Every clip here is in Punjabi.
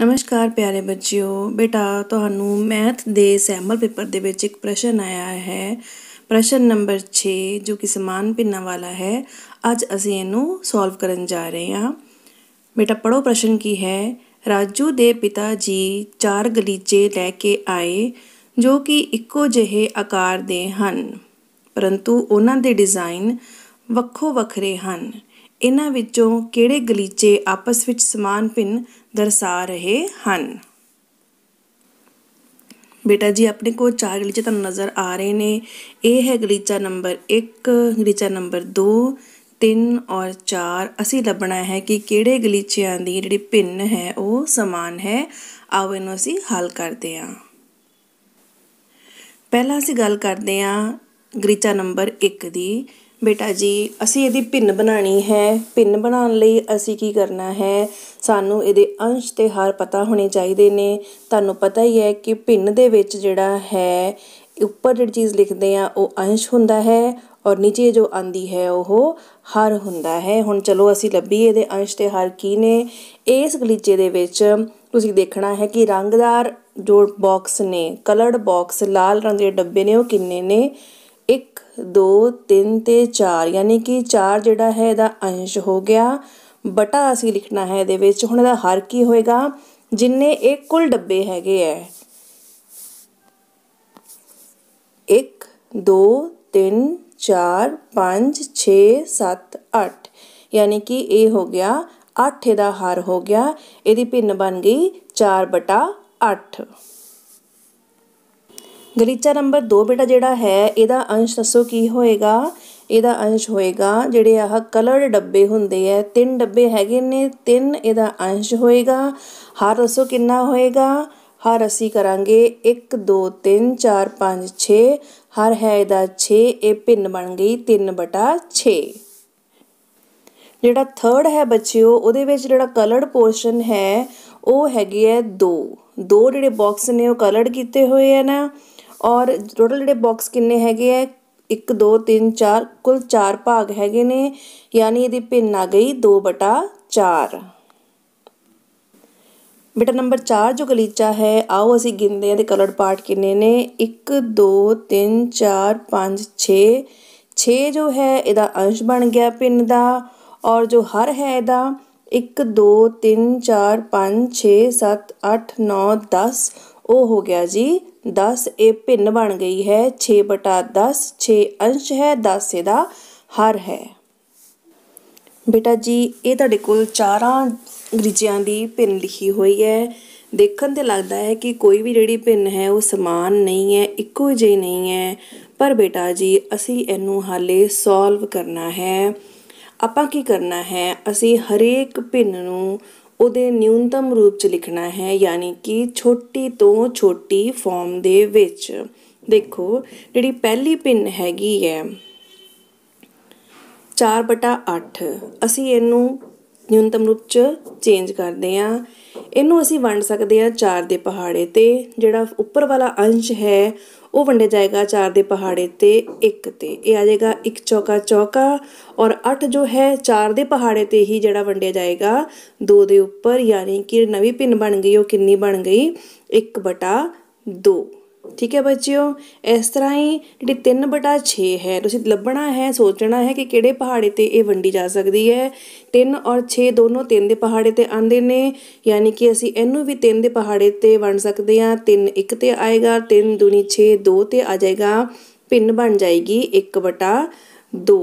ਨਮਸਕਾਰ ਪਿਆਰੇ ਬੱਚਿਓ ਬੇਟਾ ਤੁਹਾਨੂੰ ਮੈਥ ਦੇ ਸੈਂਪਲ ਪੇਪਰ ਦੇ ਵਿੱਚ ਇੱਕ ਪ੍ਰਸ਼ਨ ਆਇਆ ਹੈ ਪ੍ਰਸ਼ਨ ਨੰਬਰ 6 ਜੋ ਕਿ ਸਮਾਨ ਪਿੰਨਾਂ ਵਾਲਾ ਹੈ ਅੱਜ ਅਸੀਂ ਇਹਨੂੰ ਸੋਲਵ ਕਰਨ ਜਾ ਰਹੇ ਹਾਂ ਬੇਟਾ ਪੜੋ ਪ੍ਰਸ਼ਨ ਕੀ ਹੈ ਰਾਜੂ ਦੇ ਪਿਤਾ ਜੀ ਚਾਰ ਗਲੀਚੇ ਲੈ ਕੇ ਆਏ ਜੋ ਕਿ ਇੱਕੋ ਜਿਹੇ ਆਕਾਰ ਦੇ ਹਨ ਪਰੰਤੂ ਉਹਨਾਂ ਦੇ ਡਿਜ਼ਾਈਨ ਵੱਖੋ ਵੱਖਰੇ ਹਨ ਇਹਨਾਂ ਵਿੱਚੋਂ ਕਿਹੜੇ ਗਲੀਚੇ ਆਪਸ ਵਿੱਚ ਸਮਾਨ ਭਿੰਨ ਦਰਸਾ ਰਹੇ ਹਨ ਬੇਟਾ ਜੀ ਆਪਣੇ ਕੋਲ ਚਾਰ ਗਲੀਚੇ ਤੁਹਾਨੂੰ ਨਜ਼ਰ ਆ ਰਹੇ ਨੇ ਇਹ ਹੈ ਗਲੀਚਾ ਨੰਬਰ 1 ਗਲੀਚਾ ਨੰਬਰ 2 3 ਔਰ 4 ਅਸੀਂ ਲੱਭਣਾ ਹੈ ਕਿ ਕਿਹੜੇ ਗਲੀਚਿਆਂ ਦੀ ਜਿਹੜੀ ਭਿੰਨ ਹੈ ਉਹ ਸਮਾਨ ਹੈ ਆਓ ਇਹਨੂੰ ਅਸੀਂ ਹੱਲ ਕਰਦੇ ਹਾਂ ਪਹਿਲਾਂ ਅਸੀਂ ਗੱਲ ਕਰਦੇ ਹਾਂ ਗਲੀਚਾ ਨੰਬਰ 1 ਦੀ ਬੇਟਾ ਜੀ ਅਸੀਂ ਇਹਦੀ ਪਿੰਨ ਬਣਾਣੀ ਹੈ ਪਿੰਨ ਬਣਾਉਣ ਲਈ ਅਸੀਂ ਕੀ ਕਰਨਾ ਹੈ ਸਾਨੂੰ ਇਹਦੇ ਅੰਸ਼ ਤੇ ਹਰ ਪਤਾ ਹੋਣੇ ਚਾਹੀਦੇ ਨੇ ਤੁਹਾਨੂੰ ਪਤਾ ਹੀ ਹੈ ਕਿ ਪਿੰਨ ਦੇ ਵਿੱਚ ਜਿਹੜਾ ਹੈ ਉੱਪਰ ਜਿਹੜੀ ਚੀਜ਼ ਲਿਖਦੇ ਆ ਉਹ ਅੰਸ਼ ਹੁੰਦਾ ਹੈ ਔਰ ਨੀਚੇ ਜੋ ਆਂਦੀ ਹੈ ਉਹ ਹਰ ਹੁੰਦਾ ਹੈ ਹੁਣ ਚਲੋ ਅਸੀਂ ਲੱਭੀਏ ਇਹਦੇ ਅੰਸ਼ ਤੇ ਹਰ ਕੀ ਨੇ ਇਸ ਗਲੀਚੇ ਦੇ ਵਿੱਚ ਤੁਸੀਂ ਦੇਖਣਾ ਹੈ ਕਿ ਰੰਗਦਾਰ ਜੋ ਬਾਕਸ ਨੇ ਕਲਰਡ ਬਾਕਸ ਲਾਲ ਰੰਗ ਦੇ ਡੱਬੇ ਨੇ ਉਹ ਕਿੰਨੇ ਨੇ ਇੱਕ ਦੋ ਤਿੰਨ ਤੇ ਚਾਰ ਯਾਨੀ ਕਿ ਚਾਰ ਜਿਹੜਾ ਹੈ ਇਹਦਾ ਅੰਸ਼ ਹੋ ਗਿਆ ਬਟਾ ਅਸੀਂ ਲਿਖਣਾ ਹੈ ਇਹਦੇ ਵਿੱਚ ਹੁਣ ਇਹਦਾ ਹਰ ਕੀ ਹੋਏਗਾ ਜਿੰਨੇ ਇਹ ਕੁੱਲ ਡੱਬੇ ਹੈਗੇ ਐ 1 2 3 4 5 6 7 8 ਯਾਨੀ ਕਿ ਇਹ ਹੋ ਗਿਆ 8 ਇਹਦਾ ਹਰ ਹੋ ਗਿਆ ਇਹਦੀ ਭਿੰਨ ਬਣ ਗਈ 4 8 ਗਲੀਚਾ ਨੰਬਰ 2 ਬੇਟਾ ਜਿਹੜਾ ਹੈ ਇਹਦਾ ਅੰਸ਼ ਦੱਸੋ ਕੀ ਹੋਏਗਾ ਇਹਦਾ ਅੰਸ਼ ਹੋਏਗਾ ਜਿਹੜੇ ਆਹ ਕਲਰਡ ਡੱਬੇ ਹੁੰਦੇ ਐ ਤਿੰਨ ਡੱਬੇ ਹੈਗੇ ਨੇ ਤਿੰਨ ਇਹਦਾ ਅੰਸ਼ ਹੋਏਗਾ ਹਰ ਦੱਸੋ ਕਿੰਨਾ ਹੋਏਗਾ ਹਰ ਅਸੀਂ ਕਰਾਂਗੇ 1 2 3 4 5 6 ਹਰ ਹੈ ਇਹਦਾ 6 ਇਹ ਭਿੰਨ ਬਣ ਗਈ 3/6 ਜਿਹੜਾ ਥਰਡ ਹੈ ਬੱਚਿਓ ਉਹਦੇ ਵਿੱਚ ਜਿਹੜਾ ਕਲਰਡ ਪੋਰਸ਼ਨ ਹੈ ਉਹ ਹੈਗੀ ਹੈ 2 ਦੋ ਜਿਹੜੇ ਬਾਕਸ ਨੇ ਉਹ ਕਲਰਡ ਕੀਤੇ ਹੋਏ ਆ ਨਾ ਔਰ ਟੋਟਲ ਜਿਹੜੇ ਬਾਕਸ ਕਿੰਨੇ ਹੈਗੇ ਆ 1 2 3 4 ਕੁੱਲ 4 ਭਾਗ ਹੈਗੇ ਨੇ ਯਾਨੀ ਇਹਦੀ ਭਿੰਨ ਆ ਗਈ 2/4 ਬੇਟਾ ਨੰਬਰ 4 ਜੋ ਗਲੀਚਾ ਹੈ ਆਓ ਅਸੀਂ ਗਿਣਦੇ ਹਾਂ ਦੇ ਕਲਰਡ ਪਾਰਟ ਕਿੰਨੇ ਨੇ 1 2 3 4 5 6 6 ਜੋ ਹੈ ਇਹਦਾ ਅੰਸ਼ ਬਣ ਗਿਆ ਪਿੰਨ ਦਾ ਔਰ ਜੋ ਹਰ ਹੈ ਇਹਦਾ 1 2 3 4 5 6 7 8 9 10 ਉਹ ਹੋ ਗਿਆ ਜੀ 10 ਇਹ ਭਿੰਨ ਬਣ ਗਈ ਹੈ 6 ਬਟਾ 10 6 ਅੰਸ਼ ਹੈ 10 ਇਹਦਾ ਹਰ ਹੈ ਬੇਟਾ ਜੀ ਇਹ ਤੁਹਾਡੇ ਕੋਲ ਚਾਰਾਂ ਗ੍ਰਿਜਿਆਂ ਦੀ ਭਿੰਨ ਲਿਖੀ ਹੋਈ ਹੈ ਦੇਖਣ ਤੇ ਲੱਗਦਾ ਹੈ ਕਿ ਕੋਈ ਵੀ ਜਿਹੜੀ ਭਿੰਨ ਹੈ ਉਹ ਸਮਾਨ ਨਹੀਂ ਹੈ ਇੱਕੋ ਜਿਹੀ ਨਹੀਂ ਹੈ ਪਰ ਬੇਟਾ ਜੀ ਅਸੀਂ ਇਹਨੂੰ ਹਾਲੇ ਸੋਲਵ ਕਰਨਾ ਹੈ ਆਪਾਂ ਕੀ ਕਰਨਾ ਹੈ ਅਸੀਂ ਹਰੇਕ ਭਿੰਨ ਨੂੰ ਉਹਦੇ ਨਿਊਨਤਮ ਰੂਪ 'ਚ ਲਿਖਣਾ ਹੈ ਯਾਨੀ ਕਿ ਛੋਟੀ ਤੋਂ ਛੋਟੀ ਫਾਰਮ ਦੇ ਵਿੱਚ ਦੇਖੋ ਜਿਹੜੀ ਪਹਿਲੀ ਪਿੰਨ ਹੈਗੀ ਹੈ 4/8 ਅਸੀਂ ਇਹਨੂੰ ਨਿਊਨਤਮ ਰੂਪ 'ਚ ਚੇਂਜ ਕਰਦੇ ਆ ਇਹਨੂੰ ਅਸੀਂ ਵੰਡ ਸਕਦੇ ਆ 4 ਦੇ ਪਹਾੜੇ ਤੇ ਜਿਹੜਾ ਉੱਪਰ ਵਾਲਾ ਅੰਸ਼ ਹੈ वह वंडिया जाएगा चार दे पहाड़े ते एक ते ये आ जाएगा एक चौका चौका और अठ जो है चार के पहाड़े पर ही जड़ा वंडिया जाएगा दो दे उपर यानी कि नवी पिन बन गई वह कि बन गई एक बटा दो ਠੀਕ ਹੈ ਬੱਚਿਓ ਇਸ ਤਰ੍ਹਾਂ ਹੀ ਜਿਹੜੀ 3/6 ਹੈ ਤੁਸੀਂ ਲੱਭਣਾ ਹੈ ਸੋਚਣਾ ਹੈ ਕਿ ਕਿਹੜੇ ਪਹਾੜੇ ਤੇ ਇਹ ਵੰਡੀ ਜਾ ਸਕਦੀ ਹੈ 3 ਔਰ 6 ਦੋਨੋਂ 3 ਦੇ ਪਹਾੜੇ ਤੇ ਆਂਦੇ ਨੇ ਯਾਨੀ ਕਿ ਅਸੀਂ ਇਹਨੂੰ ਵੀ 3 ਦੇ ਪਹਾੜੇ ਤੇ ਵੰਡ ਸਕਦੇ ਹਾਂ 3 1 ਤੇ ਆਏਗਾ 3 2 6 2 ਤੇ ਆ ਜਾਏਗਾ ਪਿੰਨ ਬਣ ਜਾਏਗੀ 1 2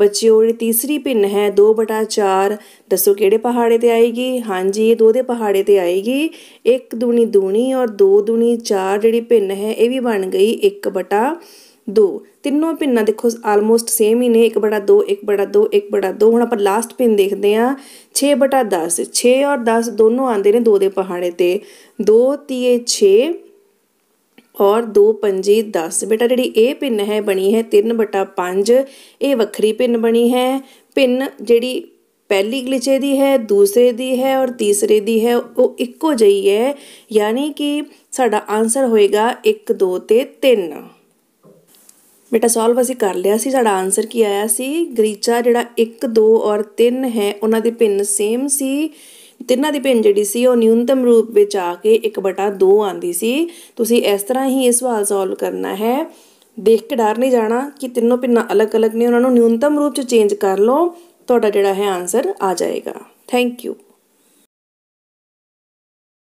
ਬੱਚਿਓ ਇਹ ਤੀਸਰੀ ਪਿੰਨ ਹੈ 2 4 ਦੱਸੋ ਕਿਹੜੇ ਪਹਾੜੇ ਤੇ ਆਏਗੀ ਹਾਂਜੀ ਇਹ ਦੋ ਦੇ ਪਹਾੜੇ ਤੇ ਆਏਗੀ 1 ਦੂਣੀ ਦੂਣੀ ਔਰ 2 ਦੂਣੀ 4 ਜਿਹੜੀ ਭਿੰਨ ਹੈ ਇਹ ਵੀ ਬਣ ਗਈ 1 2 ਤਿੰਨੋਂ ਪਿੰਨਾਂ ਦੇਖੋ ਆਲਮੋਸਟ ਸੇਮ ਹੀ ਨੇ 1 2 1 2 1 2 ਹੁਣ ਆਪਾਂ ਲਾਸਟ ਪਿੰਨ ਦੇਖਦੇ ਆ 6 10 6 ਔਰ 10 ਦੋਨੋਂ ਆਂਦੇ ਨੇ ਦੋ ਦੇ ਪਹਾੜੇ ਤੇ 2 3 6 ਔਰ 2 5 10 ਬੇਟਾ ਜਿਹੜੀ ਇਹ ਪਿੰਨ ਹੈ ਬਣੀ ਹੈ 3/5 ਇਹ ਵੱਖਰੀ ਪਿੰਨ ਬਣੀ ਹੈ ਪਿੰਨ ਜਿਹੜੀ ਪਹਿਲੀ ਗਲਿਚੇ ਦੀ ਹੈ ਦੂਸਰੇ ਦੀ ਹੈ ਔਰ ਤੀਸਰੇ ਦੀ ਹੈ ਉਹ ਇੱਕੋ ਜਿਹੀ ਹੈ ਯਾਨੀ ਕਿ ਸਾਡਾ ਆਨਸਰ ਹੋਏਗਾ 1 2 ਤੇ 3 ਬੇਟਾ ਸੋਲਵ ਅਸੀਂ ਕਰ ਲਿਆ ਸੀ ਸਾਡਾ ਆਨਸਰ ਕੀ ਆਇਆ ਸੀ ਗਰੀਚਾ ਜਿਹੜਾ 1 2 ਔਰ 3 ਹੈ ਉਹਨਾਂ ਦੀ ਪਿੰਨ ਸੇਮ ਸੀ ਤਿੰਨਾਂ ਦੀ ਭਿੰਨ ਜਿਹੜੀ ਸੀ ਉਹ ਨਿਊਨਤਮ ਰੂਪ ਵਿੱਚ ਆ ਕੇ 1/2 ਆਂਦੀ ਸੀ ਤੁਸੀਂ ਇਸ ਤਰ੍ਹਾਂ ਹੀ ਇਹ ਸਵਾਲ ਸੋਲਵ ਕਰਨਾ ਹੈ ਦੇਖ ਕੇ ਡਰ ਨਹੀਂ ਜਾਣਾ ਕਿ ਤਿੰਨੋਂ ਭਿੰਨਾਂ ਅਲੱਗ-ਅਲੱਗ ਨੇ ਉਹਨਾਂ ਨੂੰ ਨਿਊਨਤਮ ਰੂਪ 'ਚ ਚੇਂਜ ਕਰ ਲਓ ਤੁਹਾਡਾ ਜਿਹੜਾ ਹੈ ਆਨਸਰ ਆ ਜਾਏਗਾ ਥੈਂਕ ਯੂ